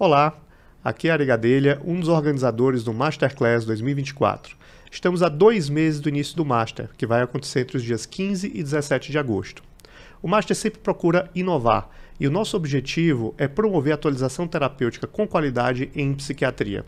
Olá, aqui é Arigadelha, um dos organizadores do Masterclass 2024. Estamos a dois meses do início do Master, que vai acontecer entre os dias 15 e 17 de agosto. O Master sempre procura inovar e o nosso objetivo é promover atualização terapêutica com qualidade em psiquiatria.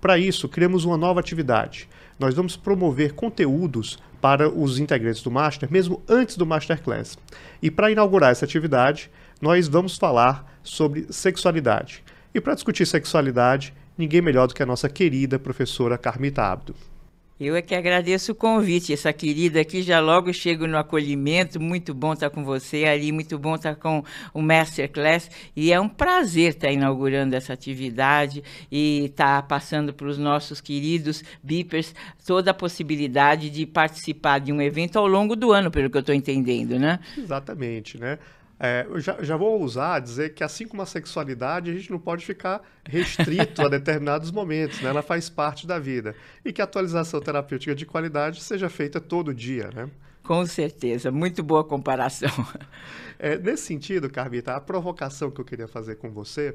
Para isso, criamos uma nova atividade. Nós vamos promover conteúdos para os integrantes do Master, mesmo antes do Masterclass. E para inaugurar essa atividade, nós vamos falar sobre sexualidade. E para discutir sexualidade, ninguém melhor do que a nossa querida professora Carmita Abdo. Eu é que agradeço o convite, essa querida aqui, já logo chego no acolhimento, muito bom estar com você ali, muito bom estar com o Masterclass, e é um prazer estar inaugurando essa atividade e estar passando para os nossos queridos beepers toda a possibilidade de participar de um evento ao longo do ano, pelo que eu estou entendendo, né? Exatamente, né? É, eu já, já vou ousar dizer que, assim como a sexualidade, a gente não pode ficar restrito a determinados momentos, né? Ela faz parte da vida. E que a atualização terapêutica de qualidade seja feita todo dia, né? Com certeza, muito boa comparação. É, nesse sentido, Carmita, a provocação que eu queria fazer com você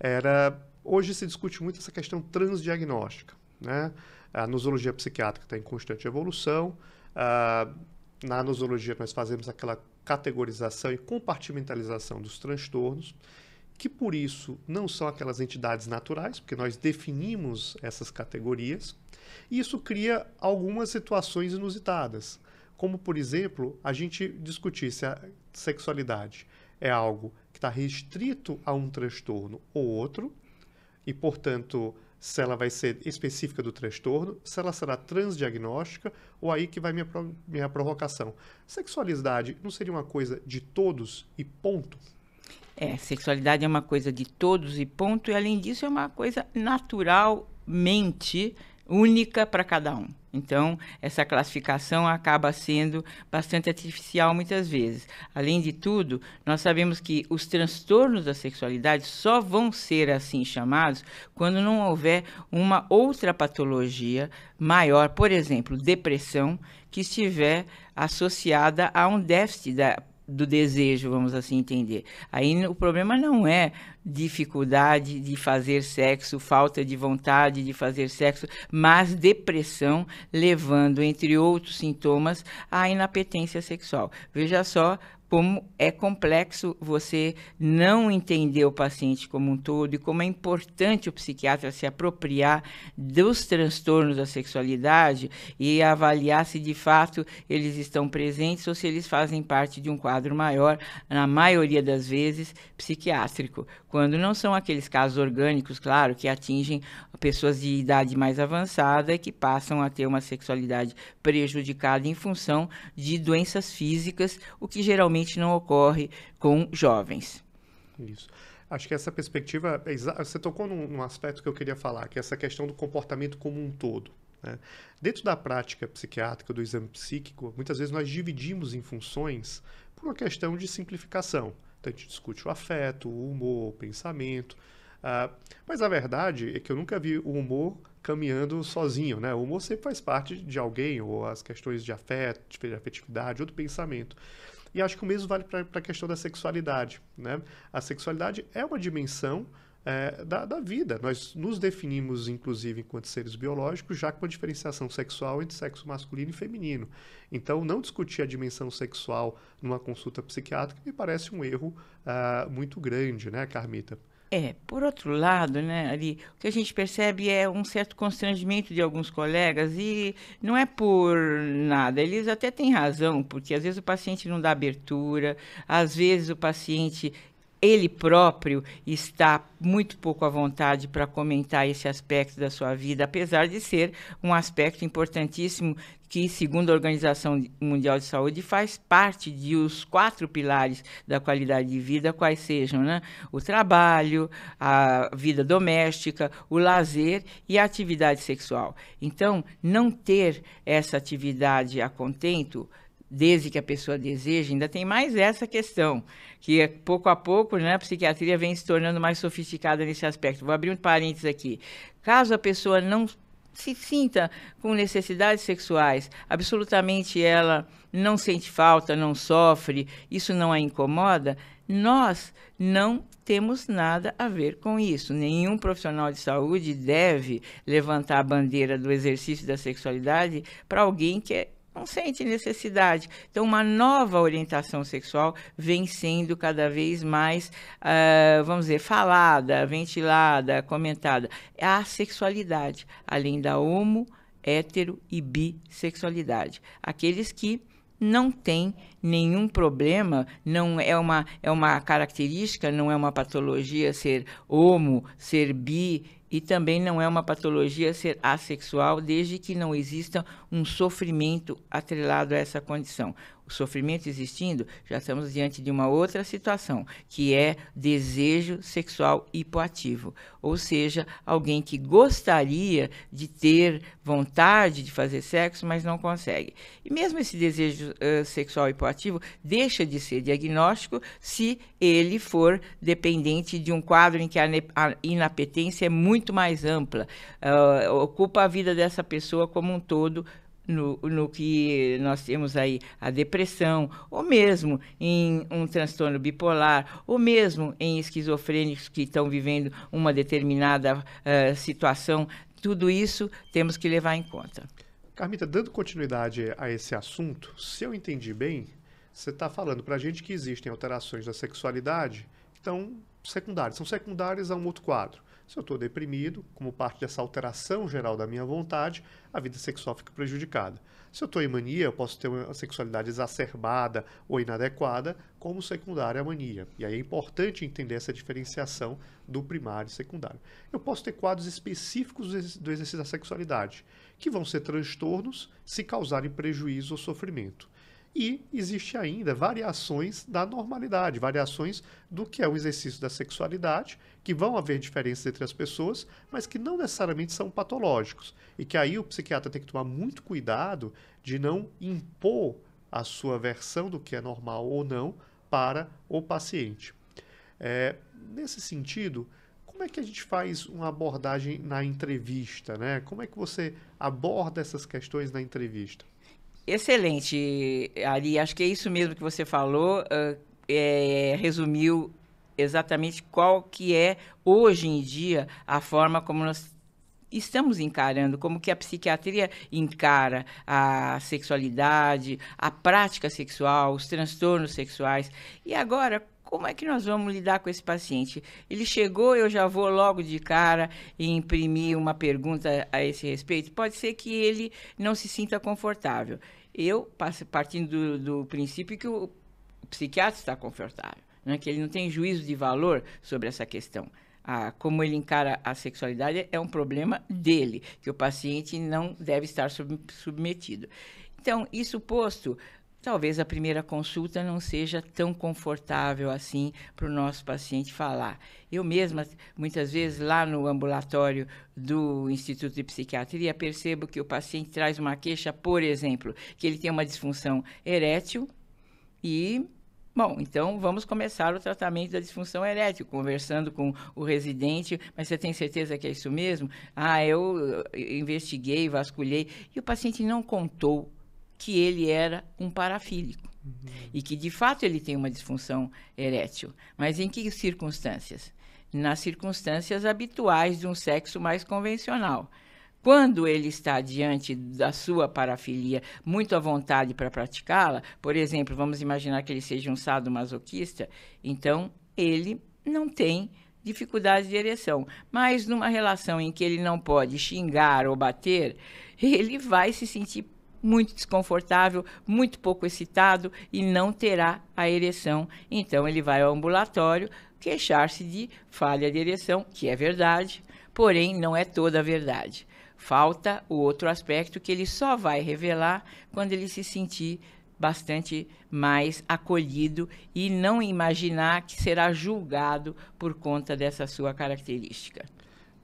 era... Hoje se discute muito essa questão transdiagnóstica, né? A nosologia psiquiátrica está em constante evolução. Uh, na nosologia nós fazemos aquela categorização e compartimentalização dos transtornos, que por isso não são aquelas entidades naturais, porque nós definimos essas categorias, e isso cria algumas situações inusitadas, como por exemplo, a gente discutir se a sexualidade é algo que está restrito a um transtorno ou outro, e portanto se ela vai ser específica do transtorno, se ela será transdiagnóstica, ou aí que vai minha, minha provocação. Sexualidade não seria uma coisa de todos e ponto? É, sexualidade é uma coisa de todos e ponto, e além disso é uma coisa naturalmente única para cada um. Então, essa classificação acaba sendo bastante artificial muitas vezes. Além de tudo, nós sabemos que os transtornos da sexualidade só vão ser assim chamados quando não houver uma outra patologia maior, por exemplo, depressão, que estiver associada a um déficit da do desejo, vamos assim entender. Aí o problema não é dificuldade de fazer sexo, falta de vontade de fazer sexo, mas depressão levando, entre outros sintomas, à inapetência sexual. Veja só como é complexo você não entender o paciente como um todo e como é importante o psiquiatra se apropriar dos transtornos da sexualidade e avaliar se de fato eles estão presentes ou se eles fazem parte de um quadro maior, na maioria das vezes psiquiátrico, quando não são aqueles casos orgânicos, claro, que atingem pessoas de idade mais avançada e que passam a ter uma sexualidade prejudicada em função de doenças físicas, o que geralmente geralmente não ocorre com jovens. Isso. Acho que essa perspectiva, é você tocou num, num aspecto que eu queria falar, que é essa questão do comportamento como um todo. Né? Dentro da prática psiquiátrica do exame psíquico, muitas vezes nós dividimos em funções por uma questão de simplificação. Então, a gente discute o afeto, o humor, o pensamento. Uh, mas a verdade é que eu nunca vi o humor caminhando sozinho, né? O humor sempre faz parte de alguém, ou as questões de afeto, de afetividade, ou do pensamento. E acho que o mesmo vale para a questão da sexualidade. Né? A sexualidade é uma dimensão é, da, da, vida. Nós nos definimos, inclusive, enquanto seres biológicos, já com a diferenciação sexual entre sexo masculino e feminino. Então, não discutir a dimensão sexual numa consulta psiquiátrica me parece um erro uh, muito grande, né, Carmita? É, por outro lado, né, Ari, o que a gente percebe é um certo constrangimento de alguns colegas e não é por nada, eles até têm razão, porque às vezes o paciente não dá abertura, às vezes o paciente ele próprio está muito pouco à vontade para comentar esse aspecto da sua vida, apesar de ser um aspecto importantíssimo que, segundo a Organização Mundial de Saúde, faz parte de os quatro pilares da qualidade de vida, quais sejam né? o trabalho, a vida doméstica, o lazer e a atividade sexual. Então, não ter essa atividade a contento desde que a pessoa deseje, ainda tem mais essa questão, que é, pouco a pouco né, a psiquiatria vem se tornando mais sofisticada nesse aspecto. Vou abrir um parênteses aqui. Caso a pessoa não se sinta com necessidades sexuais, absolutamente ela não sente falta, não sofre, isso não a incomoda, nós não temos nada a ver com isso. Nenhum profissional de saúde deve levantar a bandeira do exercício da sexualidade para alguém que é não sente necessidade. Então, uma nova orientação sexual vem sendo cada vez mais, uh, vamos dizer, falada, ventilada, comentada. É a sexualidade, além da homo, hétero e bissexualidade. Aqueles que não têm nenhum problema, não é uma, é uma característica, não é uma patologia ser homo, ser bi, e também não é uma patologia ser assexual, desde que não exista um sofrimento atrelado a essa condição o sofrimento existindo, já estamos diante de uma outra situação, que é desejo sexual hipoativo, ou seja, alguém que gostaria de ter vontade de fazer sexo, mas não consegue. E mesmo esse desejo uh, sexual hipoativo deixa de ser diagnóstico se ele for dependente de um quadro em que a, a inapetência é muito mais ampla, uh, ocupa a vida dessa pessoa como um todo no, no que nós temos aí a depressão, ou mesmo em um transtorno bipolar, ou mesmo em esquizofrênicos que estão vivendo uma determinada uh, situação, tudo isso temos que levar em conta. Carmita, dando continuidade a esse assunto, se eu entendi bem, você está falando para a gente que existem alterações da sexualidade que estão secundárias, são secundárias a um outro quadro. Se eu estou deprimido, como parte dessa alteração geral da minha vontade, a vida sexual fica prejudicada. Se eu estou em mania, eu posso ter uma sexualidade exacerbada ou inadequada, como secundária é à mania. E aí é importante entender essa diferenciação do primário e secundário. Eu posso ter quadros específicos do exercício da sexualidade, que vão ser transtornos se causarem prejuízo ou sofrimento. E existe ainda variações da normalidade, variações do que é o exercício da sexualidade, que vão haver diferenças entre as pessoas, mas que não necessariamente são patológicos. E que aí o psiquiatra tem que tomar muito cuidado de não impor a sua versão do que é normal ou não para o paciente. É, nesse sentido, como é que a gente faz uma abordagem na entrevista? Né? Como é que você aborda essas questões na entrevista? Excelente, Ari. Acho que é isso mesmo que você falou. Ah, é, resumiu exatamente qual que é hoje em dia a forma como nós estamos encarando, como que a psiquiatria encara a sexualidade, a prática sexual, os transtornos sexuais. E agora, como é que nós vamos lidar com esse paciente? Ele chegou, eu já vou logo de cara e imprimir uma pergunta a esse respeito. Pode ser que ele não se sinta confortável. Eu, partindo do, do princípio que o psiquiatra está confortável, né? que ele não tem juízo de valor sobre essa questão. A, como ele encara a sexualidade é um problema dele, que o paciente não deve estar sub, submetido. Então, isso posto, talvez a primeira consulta não seja tão confortável assim para o nosso paciente falar. Eu mesma, muitas vezes, lá no ambulatório do Instituto de Psiquiatria, percebo que o paciente traz uma queixa, por exemplo, que ele tem uma disfunção erétil e Bom, então vamos começar o tratamento da disfunção erétil, conversando com o residente, mas você tem certeza que é isso mesmo? Ah, eu investiguei, vasculhei, e o paciente não contou que ele era um parafílico uhum. e que de fato ele tem uma disfunção erétil. Mas em que circunstâncias? Nas circunstâncias habituais de um sexo mais convencional. Quando ele está diante da sua parafilia muito à vontade para praticá-la, por exemplo, vamos imaginar que ele seja um sadomasoquista, então ele não tem dificuldades de ereção. Mas numa relação em que ele não pode xingar ou bater, ele vai se sentir muito desconfortável, muito pouco excitado e não terá a ereção. Então ele vai ao ambulatório queixar-se de falha de ereção, que é verdade, porém não é toda a verdade. Falta o outro aspecto que ele só vai revelar quando ele se sentir bastante mais acolhido e não imaginar que será julgado por conta dessa sua característica.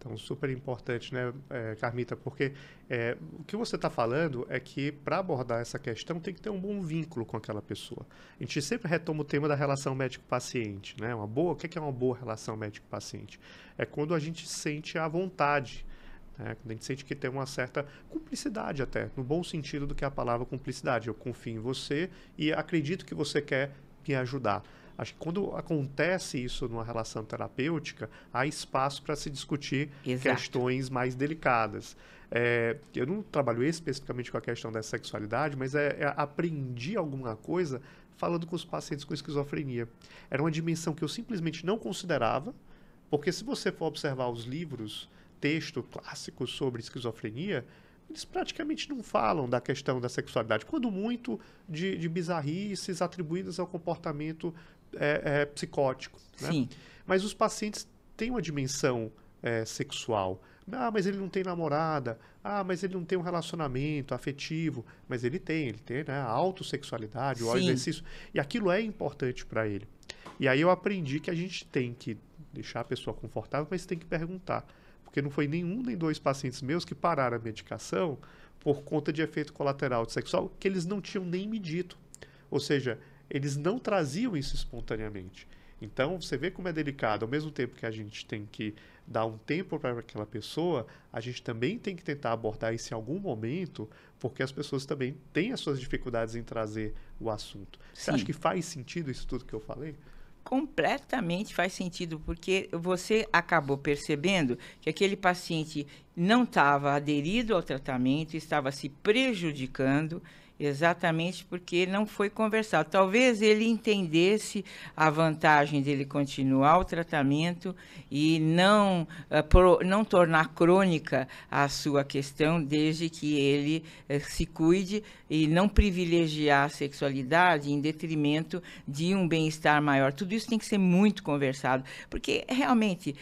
Então, super importante, né, é, Carmita? Porque é, o que você está falando é que para abordar essa questão tem que ter um bom vínculo com aquela pessoa. A gente sempre retoma o tema da relação médico-paciente, né? Uma boa, o é que é uma boa relação médico-paciente? É quando a gente sente a vontade, né? quando a gente sente que tem uma certa cumplicidade até, no bom sentido do que é a palavra cumplicidade. Eu confio em você e acredito que você quer que ajudar. Acho que quando acontece isso numa relação terapêutica, há espaço para se discutir Exato. questões mais delicadas. É, eu não trabalho especificamente com a questão da sexualidade, mas é, é, aprendi alguma coisa falando com os pacientes com esquizofrenia. Era uma dimensão que eu simplesmente não considerava, porque se você for observar os livros, texto clássicos sobre esquizofrenia, eles praticamente não falam da questão da sexualidade, quando muito de, de bizarrices atribuídas ao comportamento é, é, psicótico. Né? Sim. Mas os pacientes têm uma dimensão é, sexual. Ah, mas ele não tem namorada. Ah, mas ele não tem um relacionamento afetivo. Mas ele tem, ele tem né, a autossexualidade, o exercício. E aquilo é importante para ele. E aí eu aprendi que a gente tem que deixar a pessoa confortável, mas tem que perguntar porque não foi nenhum nem dois pacientes meus que pararam a medicação por conta de efeito colateral de sexual que eles não tinham nem medido. Ou seja, eles não traziam isso espontaneamente. Então, você vê como é delicado. Ao mesmo tempo que a gente tem que dar um tempo para aquela pessoa, a gente também tem que tentar abordar isso em algum momento, porque as pessoas também têm as suas dificuldades em trazer o assunto. Sim. Você acha que faz sentido isso tudo que eu falei? completamente faz sentido, porque você acabou percebendo que aquele paciente não estava aderido ao tratamento, estava se prejudicando Exatamente porque não foi conversado. Talvez ele entendesse a vantagem dele continuar o tratamento e não, eh, não tornar crônica a sua questão, desde que ele eh, se cuide e não privilegiar a sexualidade em detrimento de um bem-estar maior. Tudo isso tem que ser muito conversado, porque realmente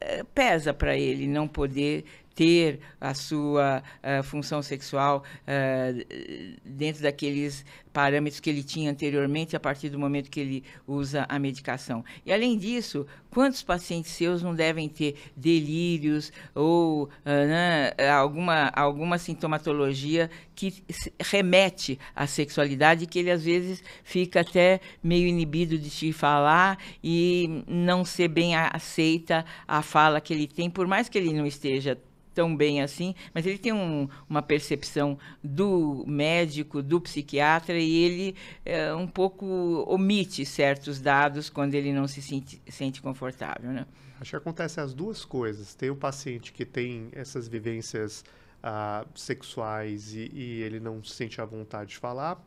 eh, pesa para ele não poder ter a sua uh, função sexual uh, dentro daqueles parâmetros que ele tinha anteriormente a partir do momento que ele usa a medicação. E além disso, quantos pacientes seus não devem ter delírios ou uh, né, alguma, alguma sintomatologia que remete à sexualidade que ele às vezes fica até meio inibido de te falar e não ser bem aceita a fala que ele tem, por mais que ele não esteja tão bem assim, mas ele tem um, uma percepção do médico, do psiquiatra, e ele é, um pouco omite certos dados quando ele não se sente, sente confortável. Né? Acho que acontece as duas coisas. Tem o paciente que tem essas vivências ah, sexuais e, e ele não se sente à vontade de falar,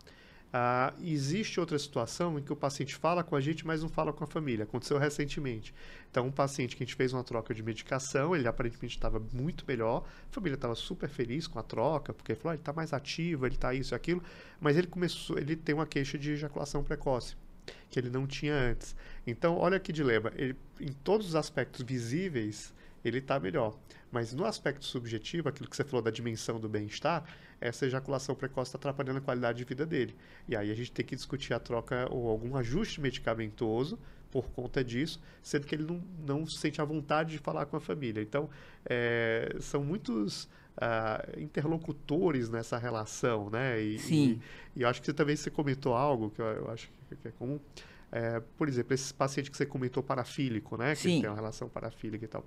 ah, existe outra situação em que o paciente fala com a gente, mas não fala com a família. Aconteceu recentemente. Então, um paciente que a gente fez uma troca de medicação, ele aparentemente estava muito melhor, a família estava super feliz com a troca, porque falou, ah, ele está mais ativo, ele está isso e aquilo, mas ele começou, ele tem uma queixa de ejaculação precoce que ele não tinha antes. Então, olha que dilema. Ele, em todos os aspectos visíveis, ele está melhor. Mas no aspecto subjetivo, aquilo que você falou da dimensão do bem-estar, essa ejaculação precoce está atrapalhando a qualidade de vida dele. E aí a gente tem que discutir a troca ou algum ajuste medicamentoso por conta disso, sendo que ele não, não sente a vontade de falar com a família. Então, é, são muitos uh, interlocutores nessa relação, né? E, Sim. E, e, eu acho que você também você comentou algo que eu, eu acho que é comum, é, por exemplo, esse paciente que você comentou parafílico, né? Que tem uma relação parafílica e tal.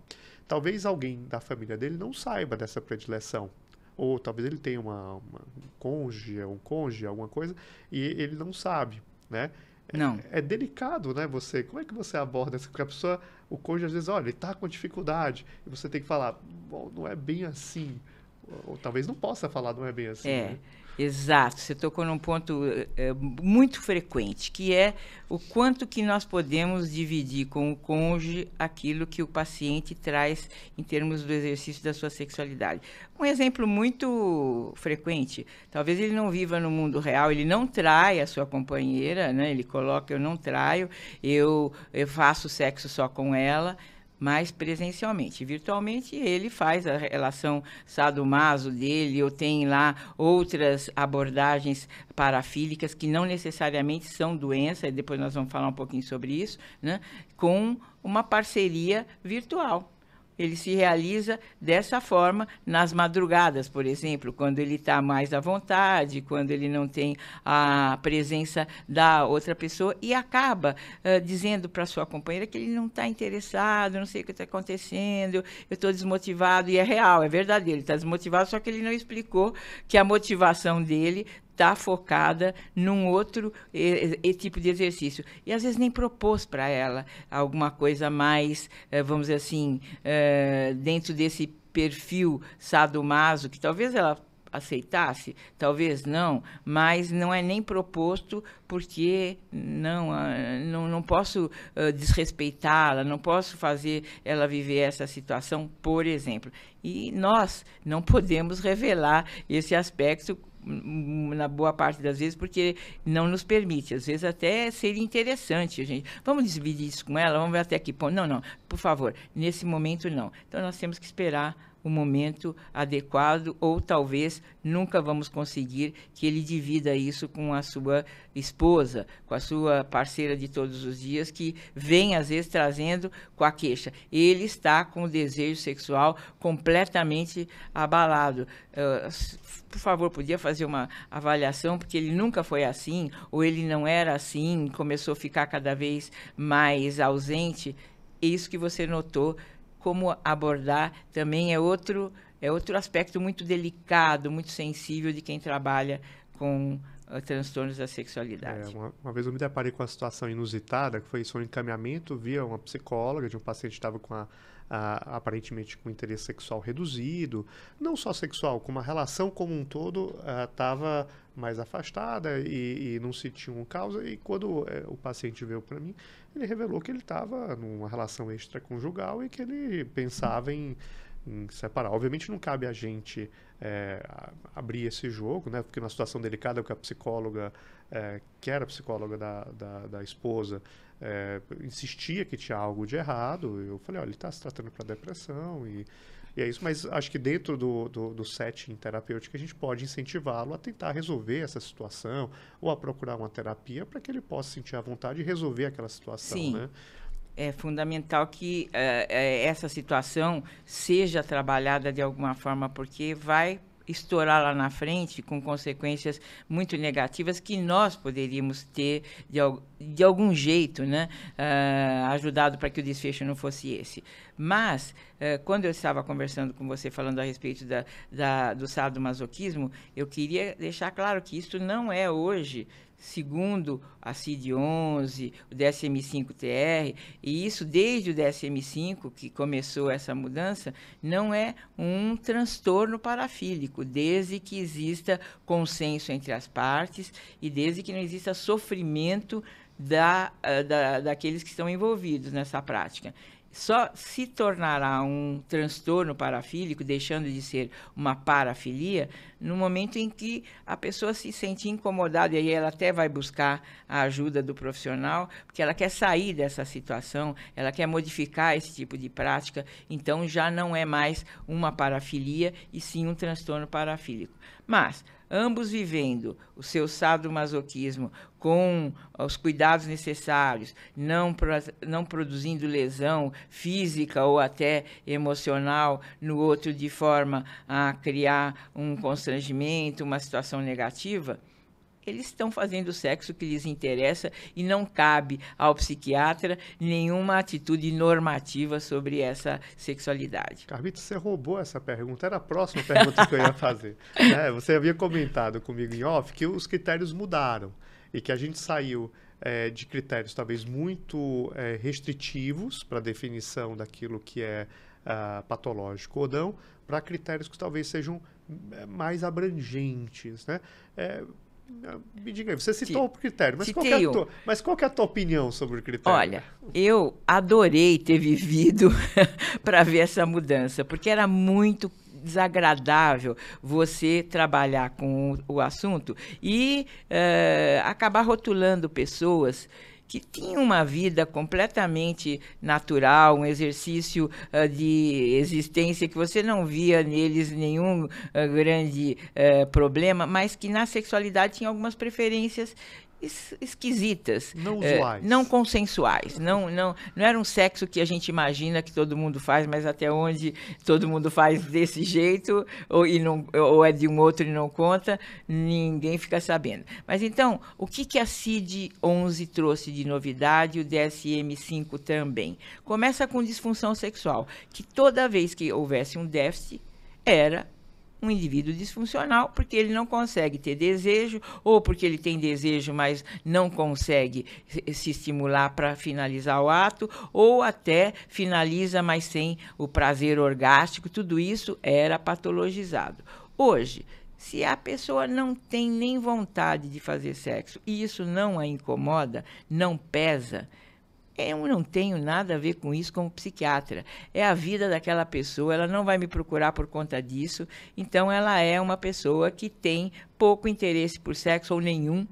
Talvez alguém da família dele não saiba dessa predileção. Ou talvez ele tenha uma, uma um cônjuge, um cônjuge, alguma coisa, e ele não sabe, né? É, não. É, é, delicado, né? Você, como é que você aborda isso? Porque a pessoa, o cônjuge às vezes, olha, ele tá com dificuldade. E você tem que falar, bom, não é bem assim. Ou, ou talvez não possa falar, não é bem assim. É. Né? Exato, você tocou num ponto é, muito frequente, que é o quanto que nós podemos dividir com o cônjuge aquilo que o paciente traz em termos do exercício da sua sexualidade. Um exemplo muito frequente, talvez ele não viva no mundo real, ele não trai a sua companheira, né? ele coloca eu não traio, eu, eu faço sexo só com ela, mas presencialmente. Virtualmente, ele faz a relação sadomaso dele, ou tem lá outras abordagens parafílicas que não necessariamente são doença, e depois nós vamos falar um pouquinho sobre isso, né? com uma parceria virtual ele se realiza dessa forma nas madrugadas, por exemplo, quando ele está mais à vontade, quando ele não tem a presença da outra pessoa e acaba uh, dizendo para sua companheira que ele não está interessado, não sei o que está acontecendo, eu estou desmotivado e é real, é verdadeiro, ele está desmotivado, só que ele não explicou que a motivação dele está focada num outro e, e tipo de exercício. E às vezes nem propôs para ela alguma coisa mais, eh, vamos dizer assim, eh, dentro desse perfil sadomaso, que talvez ela aceitasse, talvez não, mas não é nem proposto porque não ah, não, não posso uh, desrespeitá-la, não posso fazer ela viver essa situação, por exemplo. E nós não podemos revelar esse aspecto na boa parte das vezes, porque não nos permite. Às vezes até seria interessante, gente. Vamos dividir isso com ela, vamos ver até que ponto. Não, não, por favor, nesse momento não. Então nós temos que esperar o momento adequado ou talvez nunca vamos conseguir que ele divida isso com a sua esposa, com a sua parceira de todos os dias que vem às vezes trazendo com a queixa. Ele está com o desejo sexual completamente abalado. Uh, por favor, podia fazer uma avaliação porque ele nunca foi assim ou ele não era assim, começou a ficar cada vez mais ausente. isso que você notou como abordar também é outro, é outro aspecto muito delicado, muito sensível de quem trabalha com uh, transtornos da sexualidade. É, uma, uma, vez eu me deparei com uma situação inusitada, que foi isso, um encaminhamento via uma psicóloga de um paciente que estava com a ah, aparentemente com interesse sexual reduzido, não só sexual, como a relação como um todo estava eh, ah, mais afastada e, e, não se tinha um causa. E quando eh, o paciente veio para mim, ele revelou que ele estava numa relação extraconjugal e que ele pensava em, em separar. Obviamente não cabe a gente é, abrir esse jogo, né? Porque na situação delicada, o que a psicóloga, é, que era psicóloga da, da, da esposa, é, insistia que tinha algo de errado. Eu falei, olha, ele está se tratando para depressão e, e, é isso. Mas acho que dentro do, do, do setting terapêutico a gente pode incentivá-lo a tentar resolver essa situação ou a procurar uma terapia para que ele possa sentir a vontade de resolver aquela situação, Sim. né? É fundamental que uh, essa situação seja trabalhada de alguma forma, porque vai estourar lá na frente com consequências muito negativas que nós poderíamos ter de, de algum jeito né, uh, ajudado para que o desfecho não fosse esse. Mas, uh, quando eu estava conversando com você, falando a respeito da, da, do sadomasoquismo, eu queria deixar claro que isso não é hoje segundo a CID-11, o DSM-5-TR, e isso desde o DSM-5, que começou essa mudança, não é um transtorno parafílico, desde que exista consenso entre as partes e desde que não exista sofrimento da, eh, da, daqueles que estão envolvidos nessa prática só se tornará um transtorno parafílico, deixando de ser uma parafilia, no momento em que a pessoa se sente incomodada, e aí ela até vai buscar a ajuda do profissional, porque ela quer sair dessa situação, ela quer modificar esse tipo de prática, então já não é mais uma parafilia, e sim um transtorno parafílico. Mas, ambos vivendo o seu sadomasoquismo com os cuidados necessários, não, pro, não produzindo lesão física ou até emocional no outro de forma a criar um constrangimento, uma situação negativa, eles estão fazendo o sexo que lhes interessa e não cabe ao psiquiatra nenhuma atitude normativa sobre essa sexualidade. Carmita, você roubou essa pergunta, era a próxima pergunta que eu ia fazer. É, você havia comentado comigo em off que os critérios mudaram e que a gente saiu é, de critérios talvez muito é, restritivos para definição daquilo que é uh, patológico ou não, para critérios que talvez sejam é, mais abrangentes, né? É, é, me diga aí, você citou o critério, mas qual, é tua, mas qual, é a tua opinião sobre o critério? Olha, eu adorei ter vivido para ver essa mudança, porque era muito desagradável você trabalhar com o assunto e uh, acabar rotulando pessoas que tinha uma vida completamente natural, um exercício uh, de existência que você não via neles nenhum uh, grande uh, problema, mas que na sexualidade tinha algumas preferências esquisitas. Não eh, usuais. não consensuais. Não, não, não era um sexo que a gente imagina que todo mundo faz, mas até onde todo mundo faz desse jeito, ou, e não, ou é de um outro e não conta, ninguém fica sabendo. Mas então, o que, que a CID 11 trouxe de novidade, o DSM-5 também? Começa com disfunção sexual, que toda vez que houvesse um déficit, era um indivíduo disfuncional porque ele não consegue ter desejo ou porque ele tem desejo, mas não consegue se estimular para finalizar o ato, ou até finaliza, mas sem o prazer orgástico. Tudo isso era patologizado. Hoje, se a pessoa não tem nem vontade de fazer sexo e isso não a incomoda, não pesa, eu não tenho nada a ver com isso como psiquiatra. É a vida daquela pessoa, ela não vai me procurar por conta disso. Então, ela é uma pessoa que tem pouco interesse por sexo ou nenhum,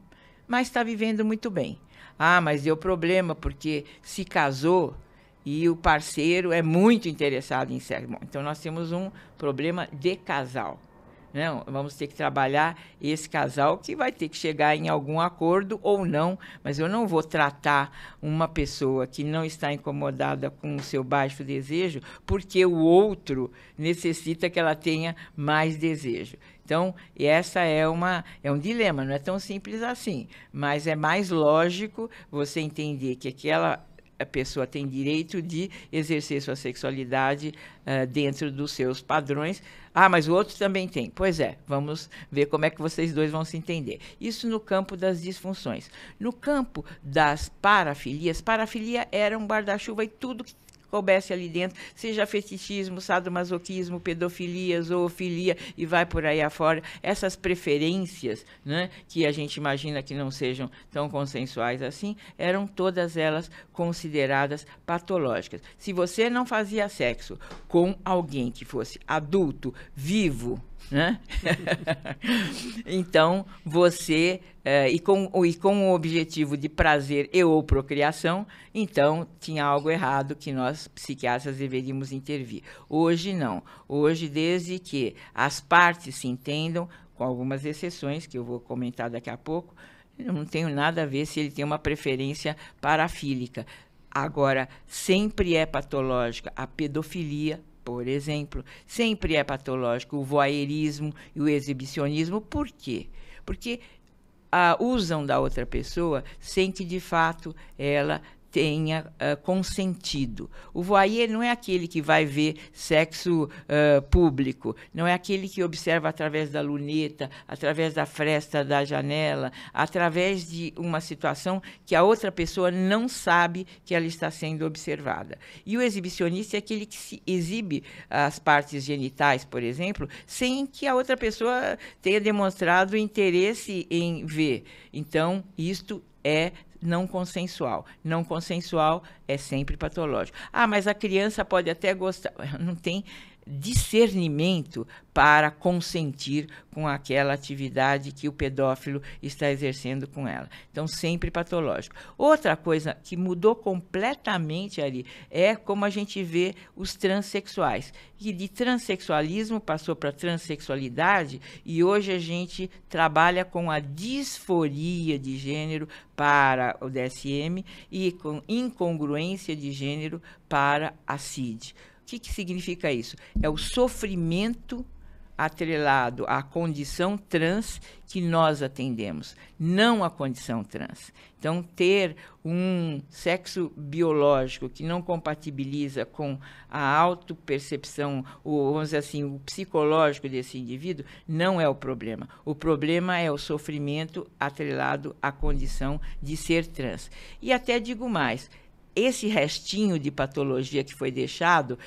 mas está vivendo muito bem. Ah, mas deu problema porque se casou e o parceiro é muito interessado em sexo. Bom, então, nós temos um problema de casal não né? Vamos ter que trabalhar esse casal que vai ter que chegar em algum acordo ou não, mas eu não vou tratar uma pessoa que não está incomodada com o seu baixo desejo porque o outro necessita que ela tenha mais desejo. Então, essa é uma é um dilema, não é tão simples assim, mas é mais lógico você entender que aquela a pessoa tem direito de exercer sua sexualidade uh, dentro dos seus padrões. Ah, mas o outro também tem. Pois é, vamos ver como é que vocês dois vão se entender. Isso no campo das disfunções. No campo das parafilias, parafilia era um guarda-chuva e tudo coubesse ali dentro, seja fetichismo, sadomasoquismo, pedofilia, zoofilia e vai por aí afora, essas preferências né, que a gente imagina que não sejam tão consensuais assim, eram todas elas consideradas patológicas. Se você não fazia sexo com alguém que fosse adulto, vivo, né? então, você, é, e, com, e com o objetivo de prazer e ou procriação, então tinha algo errado que nós, psiquiatras, deveríamos intervir. Hoje, não. Hoje, desde que as partes se entendam, com algumas exceções que eu vou comentar daqui a pouco, eu não tenho nada a ver se ele tem uma preferência parafílica. Agora, sempre é patológica a pedofilia, por exemplo, sempre é patológico o voyeurismo e o exibicionismo. Por quê? Porque a ah, usam da outra pessoa sem que de fato ela tenha uh, consentido. O voyeur não é aquele que vai ver sexo uh, público, não é aquele que observa através da luneta, através da fresta da janela, através de uma situação que a outra pessoa não sabe que ela está sendo observada. E o exibicionista é aquele que se exibe as partes genitais, por exemplo, sem que a outra pessoa tenha demonstrado interesse em ver. Então, isto é não consensual. Não consensual é sempre patológico. Ah, mas a criança pode até gostar. Não tem discernimento para consentir com aquela atividade que o pedófilo está exercendo com ela. Então, sempre patológico. Outra coisa que mudou completamente ali é como a gente vê os transexuais. E de transexualismo passou para transexualidade e hoje a gente trabalha com a disforia de gênero para o DSM e com incongruência de gênero para a CID que, que significa isso? É o sofrimento atrelado à condição trans que nós atendemos, não à condição trans. Então, ter um sexo biológico que não compatibiliza com a autopercepção, ou vamos dizer assim, o psicológico desse indivíduo, não é o problema. O problema é o sofrimento atrelado à condição de ser trans. E até digo mais, esse restinho de patologia que foi deixado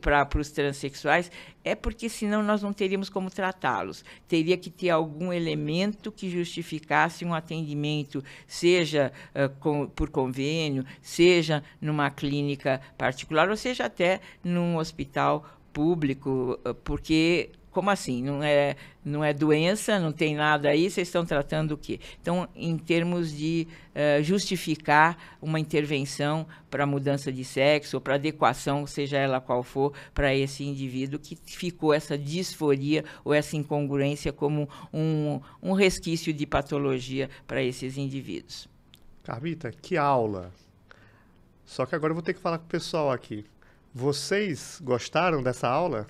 para os transexuais é porque senão nós não teríamos como tratá-los. Teria que ter algum elemento que justificasse um atendimento, seja uh, com, por convênio, seja numa clínica particular, ou seja até num hospital público, porque como assim? Não é, não é doença, não tem nada aí, vocês estão tratando o quê? Então, em termos de uh, justificar uma intervenção para mudança de sexo ou para adequação, seja ela qual for, para esse indivíduo que ficou essa disforia ou essa incongruência como um, um resquício de patologia para esses indivíduos. Carmita, que aula! Só que agora eu vou ter que falar com o pessoal aqui. Vocês gostaram dessa aula?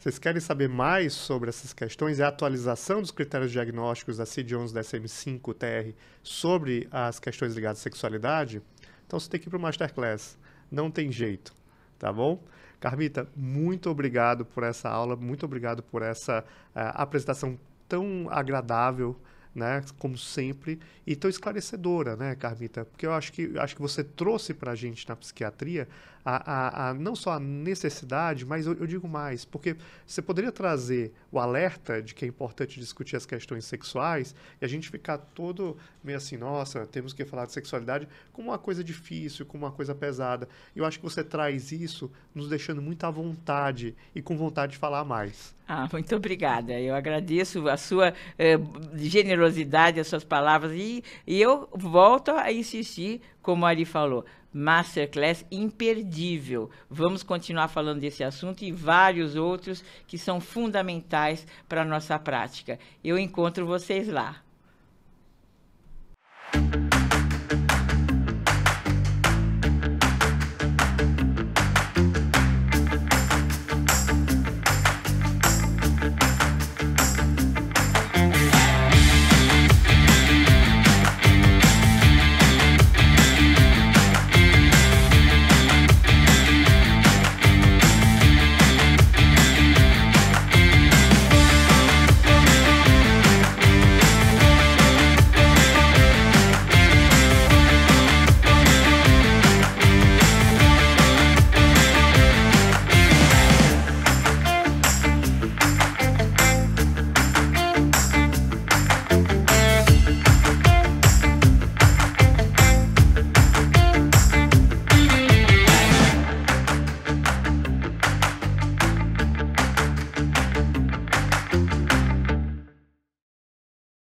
Vocês querem saber mais sobre essas questões e a atualização dos critérios diagnósticos da CID-11 da SM5-TR sobre as questões ligadas à sexualidade? Então você tem que ir para o Masterclass. Não tem jeito, tá bom? Carmita, muito obrigado por essa aula, muito obrigado por essa uh, apresentação tão agradável né, como sempre, e tão esclarecedora, né, Carmita? Porque eu acho que, acho que você trouxe para a gente na psiquiatria a, a, a, não só a necessidade, mas eu, eu, digo mais, porque você poderia trazer o alerta de que é importante discutir as questões sexuais e a gente ficar todo meio assim, nossa, temos que falar de sexualidade como uma coisa difícil, como uma coisa pesada. Eu acho que você traz isso nos deixando muito à vontade e com vontade de falar mais. Ah, muito obrigada. Eu agradeço a sua eh, generosidade, as suas palavras. E, e eu volto a insistir, como a Ari falou, masterclass imperdível. Vamos continuar falando desse assunto e vários outros que são fundamentais para a nossa prática. Eu encontro vocês lá.